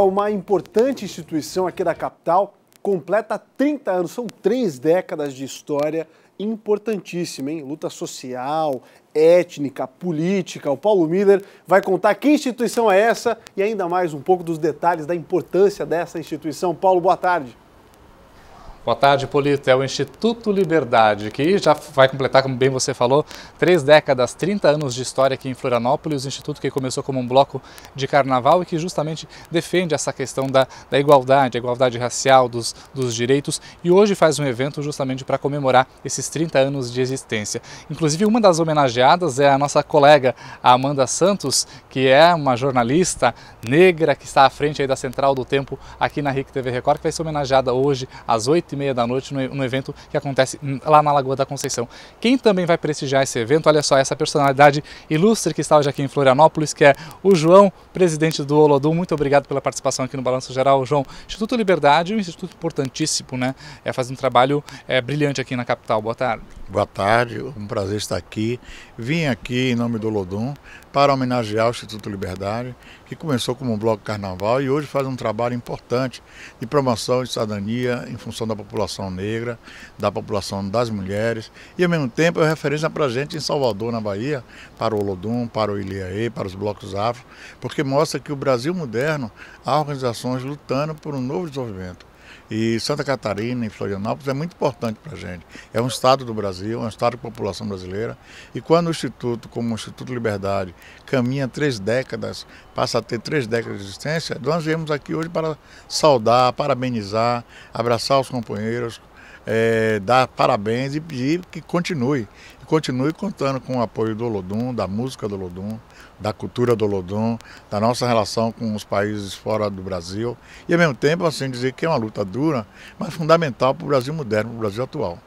uma importante instituição aqui da capital, completa 30 anos, são três décadas de história importantíssima, hein? Luta social, étnica, política. O Paulo Miller vai contar que instituição é essa e ainda mais um pouco dos detalhes da importância dessa instituição. Paulo, boa tarde. Boa tarde, Polito. É o Instituto Liberdade, que já vai completar, como bem você falou, três décadas, 30 anos de história aqui em Florianópolis. O Instituto que começou como um bloco de carnaval e que justamente defende essa questão da, da igualdade, a igualdade racial, dos, dos direitos. E hoje faz um evento justamente para comemorar esses 30 anos de existência. Inclusive, uma das homenageadas é a nossa colega a Amanda Santos, que é uma jornalista negra que está à frente da Central do Tempo aqui na RIC TV Record, que vai ser homenageada hoje às 8 e meia da noite, no evento que acontece lá na Lagoa da Conceição. Quem também vai prestigiar esse evento, olha só, é essa personalidade ilustre que está hoje aqui em Florianópolis, que é o João, presidente do Olodum. Muito obrigado pela participação aqui no Balanço Geral, João. Instituto Liberdade, um instituto importantíssimo, né? É, faz um trabalho é, brilhante aqui na capital. Boa tarde. Boa tarde, um prazer estar aqui. Vim aqui em nome do Lodum para homenagear o Instituto Liberdade, que começou como um bloco carnaval e hoje faz um trabalho importante de promoção de cidadania em função da população negra, da população das mulheres e, ao mesmo tempo, é referência para a gente em Salvador, na Bahia, para o Lodum, para o Ilhaê, para os blocos afro, porque mostra que o Brasil moderno há organizações lutando por um novo desenvolvimento. E Santa Catarina e Florianópolis é muito importante para a gente. É um estado do Brasil, é um estado de população brasileira. E quando o Instituto, como o Instituto Liberdade, caminha três décadas, passa a ter três décadas de existência, nós viemos aqui hoje para saudar, parabenizar, abraçar os companheiros, é, dar parabéns e pedir que continue. E continue contando com o apoio do Olodum, da música do Olodum, da cultura do Olodum, da nossa relação com os países fora do Brasil. E ao mesmo tempo, assim, dizer que é uma luta dura, mas fundamental para o Brasil moderno, para o Brasil atual.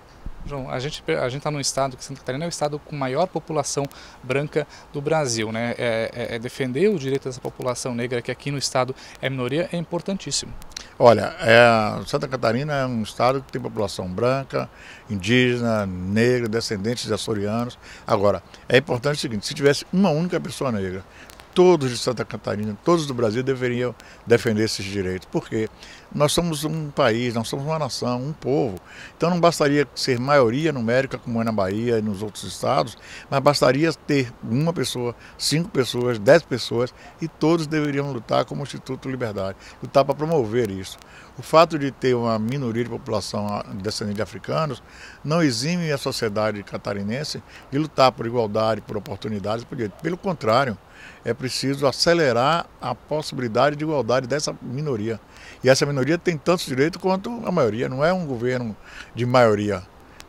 João, a gente a gente está num estado que Santa Catarina é o estado com maior população branca do Brasil, né? É, é, é defender o direito dessa população negra que aqui no estado é minoria é importantíssimo. Olha, é, Santa Catarina é um estado que tem população branca, indígena, negra, descendentes de açorianos. Agora, é importante o seguinte, se tivesse uma única pessoa negra todos de Santa Catarina, todos do Brasil deveriam defender esses direitos, porque nós somos um país, nós somos uma nação, um povo. Então não bastaria ser maioria numérica, como é na Bahia e nos outros estados, mas bastaria ter uma pessoa, cinco pessoas, dez pessoas, e todos deveriam lutar como Instituto Liberdade, lutar para promover isso. O fato de ter uma minoria de população ah, descendente de africanos não exime a sociedade catarinense de lutar por igualdade, por oportunidades, por direito. Pelo contrário, é preciso acelerar a possibilidade de igualdade dessa minoria. E essa minoria tem tantos direitos quanto a maioria, não é um governo de maioria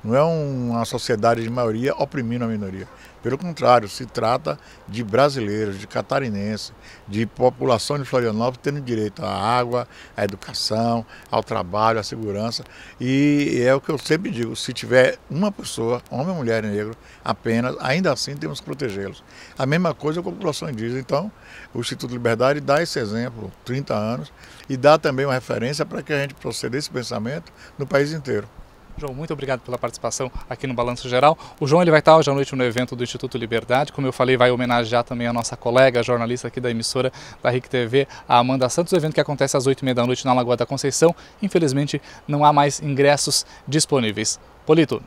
não é uma sociedade de maioria oprimindo a minoria. Pelo contrário, se trata de brasileiros, de catarinenses, de população de Florianópolis tendo direito à água, à educação, ao trabalho, à segurança. E é o que eu sempre digo: se tiver uma pessoa, homem, mulher negro, apenas, ainda assim temos que protegê-los. A mesma coisa com a população indígena. Então, o Instituto Liberdade dá esse exemplo, 30 anos, e dá também uma referência para que a gente proceda esse pensamento no país inteiro. João, muito obrigado pela participação aqui no Balanço Geral. O João ele vai estar hoje à noite no evento do Instituto Liberdade. Como eu falei, vai homenagear também a nossa colega, jornalista aqui da emissora da RIC TV, a Amanda Santos. O evento que acontece às 8h30 da noite na Lagoa da Conceição. Infelizmente, não há mais ingressos disponíveis. Polito,